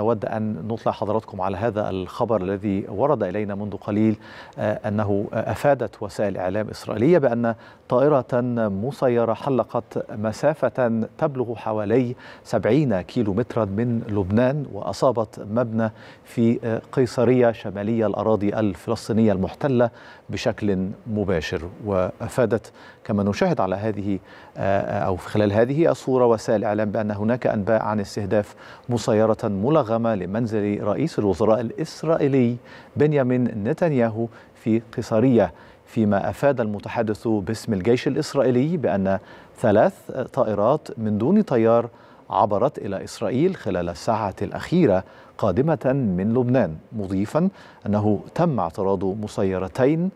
نود أن نطلع حضراتكم على هذا الخبر الذي ورد إلينا منذ قليل آه، أنه أفادت وسائل إعلام إسرائيلية بأن طائرة مسيرة حلقت مسافة تبلغ حوالي 70 كيلو مترا من لبنان وأصابت مبنى في آه، قيصرية شمالية الأراضي الفلسطينية المحتلة بشكل مباشر وأفادت كما نشاهد على هذه آه، أو خلال هذه الصورة وسائل الإعلام بأن هناك أنباء عن استهداف مسيرة ملغمة المرغم لمنزل رئيس الوزراء الإسرائيلي بنيامين نتنياهو في قصرية فيما أفاد المتحدث باسم الجيش الإسرائيلي بأن ثلاث طائرات من دون طيار عبرت إلى إسرائيل خلال الساعة الأخيرة قادمة من لبنان مضيفا أنه تم اعتراض مسيرتين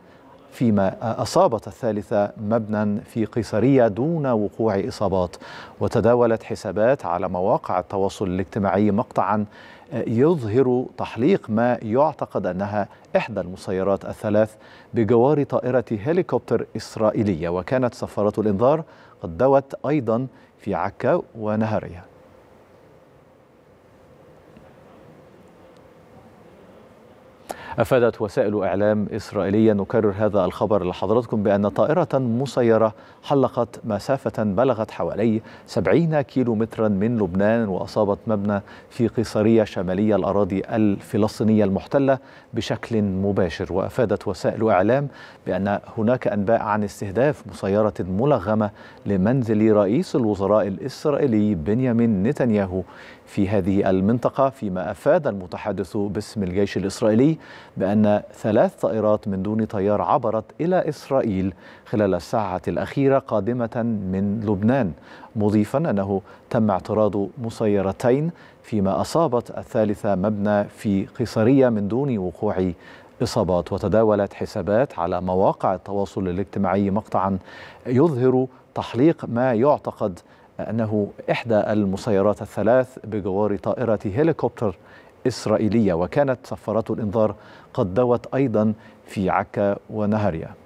فيما أصابت الثالثة مبنى في قيصرية دون وقوع إصابات وتداولت حسابات على مواقع التواصل الاجتماعي مقطعا يظهر تحليق ما يعتقد أنها إحدى المسيرات الثلاث بجوار طائرة هليكوبتر إسرائيلية وكانت سفارة الإنذار قد دوت أيضا في عكا ونهرها أفادت وسائل إعلام إسرائيلية نكرر هذا الخبر لحضراتكم بأن طائرة مسيرة حلقت مسافة بلغت حوالي 70 كيلو مترا من لبنان وأصابت مبنى في قيصرية شمالية الأراضي الفلسطينية المحتلة بشكل مباشر وأفادت وسائل إعلام بأن هناك أنباء عن استهداف مسيرة ملغمة لمنزل رئيس الوزراء الإسرائيلي بنيامين نتنياهو في هذه المنطقة فيما أفاد المتحدث باسم الجيش الإسرائيلي بأن ثلاث طائرات من دون طيار عبرت إلى إسرائيل خلال الساعة الأخيرة قادمة من لبنان مضيفا أنه تم اعتراض مسيرتين فيما أصابت الثالثة مبنى في قيصرية من دون وقوع إصابات وتداولت حسابات على مواقع التواصل الاجتماعي مقطعا يظهر تحليق ما يعتقد أنه إحدى المسيرات الثلاث بجوار طائرة هليكوبتر إسرائيلية وكانت صفارات الإنذار قد دوت أيضا في عكا ونهريا